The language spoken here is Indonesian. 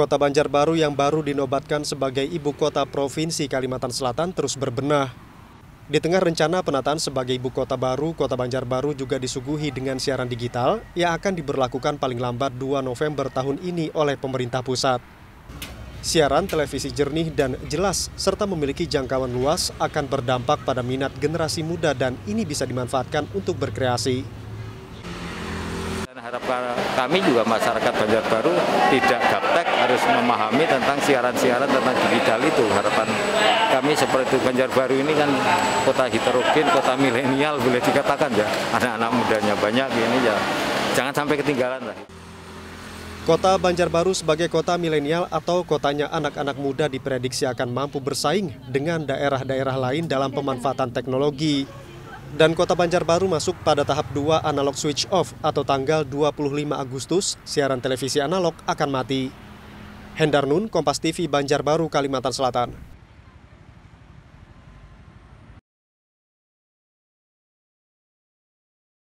Kota Banjarbaru yang baru dinobatkan sebagai ibu kota provinsi Kalimantan Selatan terus berbenah. Di tengah rencana penataan sebagai ibu kota baru, Kota Banjarbaru juga disuguhi dengan siaran digital yang akan diberlakukan paling lambat 2 November tahun ini oleh pemerintah pusat. Siaran televisi jernih dan jelas serta memiliki jangkauan luas akan berdampak pada minat generasi muda dan ini bisa dimanfaatkan untuk berkreasi. Dan harapan kami juga masyarakat Banjarbaru tidak gaptek harus memahami tentang siaran-siaran tentang digital itu harapan kami seperti Banjarbaru ini kan kota heterogen kota milenial boleh dikatakan ya anak-anak mudanya banyak ini ya jangan sampai ketinggalan lah Kota Banjarbaru sebagai kota milenial atau kotanya anak-anak muda diprediksi akan mampu bersaing dengan daerah-daerah lain dalam pemanfaatan teknologi dan kota Banjarbaru masuk pada tahap 2 analog switch off atau tanggal 25 Agustus, siaran televisi analog akan mati. Hendarnun, Kompas TV, Banjarbaru, Kalimantan Selatan.